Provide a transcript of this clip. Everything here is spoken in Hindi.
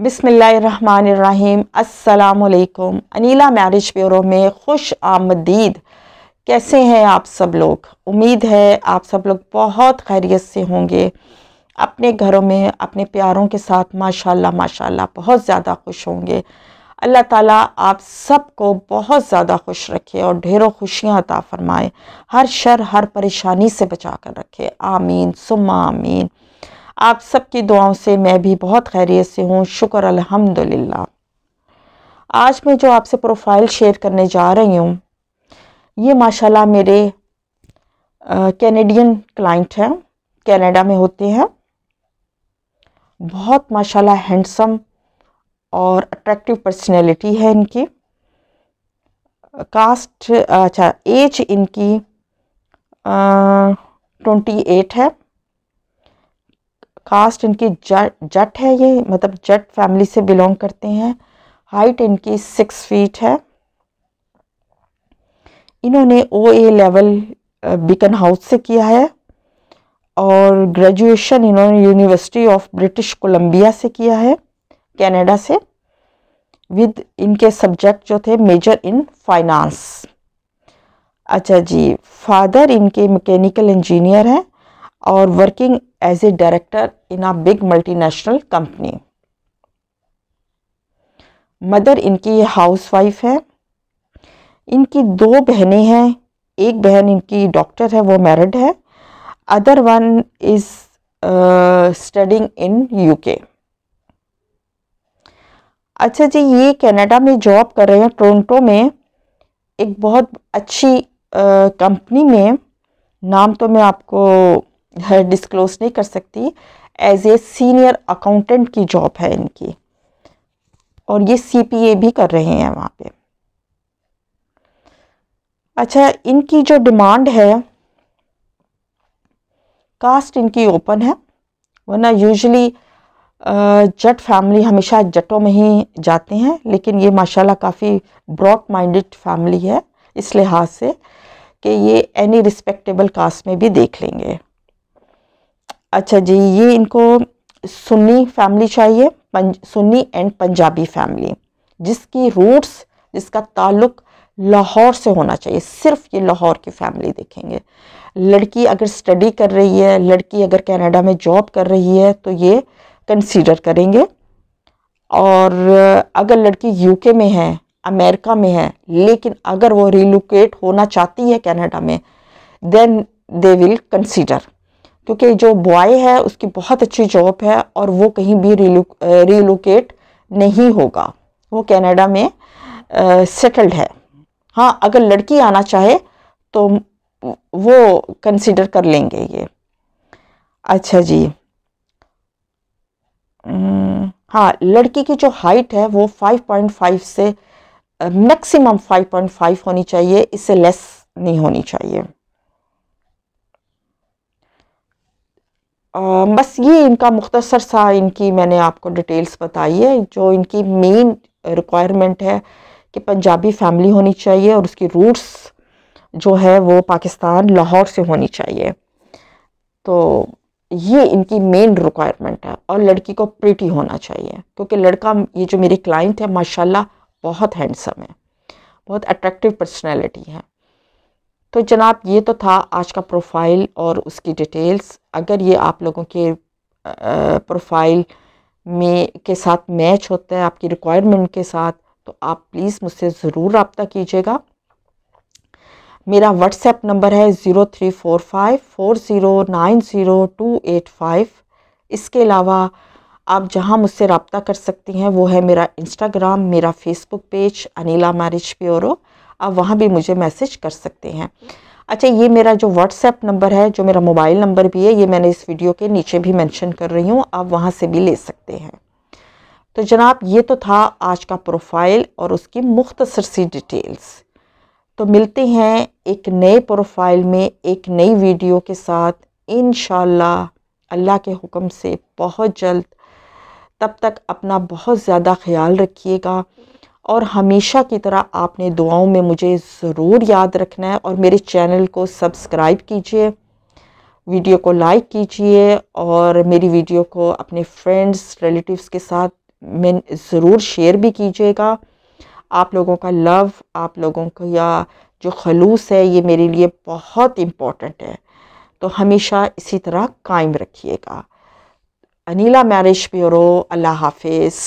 बिसमीम अल्लाम अनीला मैरिज ब्यूरो में खुश आमदीद कैसे हैं आप सब लोग उम्मीद है आप सब लोग बहुत खैरियत से होंगे अपने घरों में अपने प्यारों के साथ माशाल्लाह माशाल्लाह बहुत ज़्यादा खुश होंगे अल्लाह ताला आप सबको बहुत ज़्यादा खुश रखे और ढेरों खुशियाँ अता फ़रमाए हर शर हर परेशानी से बचा कर रखे आमीन सुमा आमीन आप सबकी दुआओं से मैं भी बहुत खैरियत से हूँ शुक्र अल्हम्दुलिल्लाह आज मैं जो आपसे प्रोफाइल शेयर करने जा रही हूँ ये माशाल्लाह मेरे कैनेडियन क्लाइंट हैं कैनेडा में होते हैं बहुत माशाल्लाह हैंडसम और अट्रैक्टिव पर्सनैलिटी है इनकी कास्ट अच्छा एज इनकी ट्वेंटी एट है कास्ट इनकी जट है ये मतलब जट फैमिली से बिलोंग करते हैं हाइट इनकी सिक्स फीट है इन्होंने ओ ए लेवल बिकन हाउस से किया है और ग्रेजुएशन इन्होंने यूनिवर्सिटी ऑफ ब्रिटिश कोलंबिया से किया है कनाडा से विद इनके सब्जेक्ट जो थे मेजर इन फाइनेंस अच्छा जी फादर इनके मैकेनिकल इंजीनियर हैं और working as a director in a big multinational company mother इनकी हाउस वाइफ है इनकी दो बहनें हैं एक बहन इनकी डॉक्टर है वो मैरिड है other one is studying in UK अच्छा जी ये कनाडा में जॉब कर रहे हैं टोरंटो में एक बहुत अच्छी कंपनी uh, में नाम तो मैं आपको डिस्क्लोज नहीं कर सकती एज ए सीनियर अकाउंटेंट की जॉब है इनकी और ये सीपीए भी कर रहे हैं वहाँ पे अच्छा इनकी जो डिमांड है कास्ट इनकी ओपन है वरना यूजली जट फैमिली हमेशा जटों में ही जाते हैं लेकिन ये माशाल्लाह काफ़ी ब्रॉड माइंडेड फैमिली है इस लिहाज से कि ये एनी रिस्पेक्टेबल कास्ट में भी देख लेंगे अच्छा जी ये इनको सुन्नी फैमिली चाहिए पंज, सुन्नी एंड पंजाबी फैमिली जिसकी रूट्स जिसका ताल्लुक लाहौर से होना चाहिए सिर्फ ये लाहौर की फैमिली देखेंगे लड़की अगर स्टडी कर रही है लड़की अगर कनाडा में जॉब कर रही है तो ये कंसीडर करेंगे और अगर लड़की यूके में है अमेरिका में है लेकिन अगर वो रिलोकेट होना चाहती है कनाडा में देन दे विल कंसीडर क्योंकि जो बॉय है उसकी बहुत अच्छी जॉब है और वो कहीं भी रिलोकेट नहीं होगा वो कनाडा में सेटल्ड है हाँ अगर लड़की आना चाहे तो वो कंसिडर कर लेंगे ये अच्छा जी हाँ लड़की की जो हाइट है वो 5.5 से मैक्सिमम 5.5 होनी चाहिए इससे लेस नहीं होनी चाहिए आ, बस ये इनका मुख्तसर सा इनकी मैंने आपको डिटेल्स बताई है जो इनकी मेन रिक्वायरमेंट है कि पंजाबी फैमिली होनी चाहिए और उसकी रूट्स जो है वो पाकिस्तान लाहौर से होनी चाहिए तो ये इनकी मेन रिक्वायरमेंट है और लड़की को प्रिटी होना चाहिए क्योंकि लड़का ये जो मेरी क्लाइंट है माशाल्लाह बहुत हैंडसम है बहुत अट्रैक्टिव पर्सनैलिटी है तो जनाब ये तो था आज का प्रोफाइल और उसकी डिटेल्स अगर ये आप लोगों के प्रोफाइल में के साथ मैच होता है आपकी रिक्वायरमेंट के साथ तो आप प्लीज़ मुझसे ज़रूर रबता कीजिएगा मेरा व्हाट्सएप नंबर है zero three four five four zero nine zero two eight five इसके अलावा आप जहां मुझसे रबता कर सकती हैं वो है मेरा इंस्टाग्राम मेरा Facebook page Anila marriage bureau आप वहाँ भी मुझे मैसेज कर सकते हैं अच्छा ये मेरा जो व्हाट्सएप नंबर है जो मेरा मोबाइल नंबर भी है ये मैंने इस वीडियो के नीचे भी मेंशन कर रही हूँ आप वहाँ से भी ले सकते हैं तो जनाब ये तो था आज का प्रोफाइल और उसकी मुख्तसर सी डिटेल्स तो मिलते हैं एक नए प्रोफाइल में एक नई वीडियो के साथ इन अल्लाह के हुक्म से बहुत जल्द तब तक अपना बहुत ज़्यादा ख्याल रखिएगा और हमेशा की तरह आपने दुआओं में मुझे ज़रूर याद रखना है और मेरे चैनल को सब्सक्राइब कीजिए वीडियो को लाइक कीजिए और मेरी वीडियो को अपने फ्रेंड्स रिलेटिव्स के साथ में ज़रूर शेयर भी कीजिएगा आप लोगों का लव आप लोगों का या जो खलूस है ये मेरे लिए बहुत इम्पॉर्टेंट है तो हमेशा इसी तरह कायम रखिएगा अनिला मैरिज ब्यूरो अल्लाह हाफिज़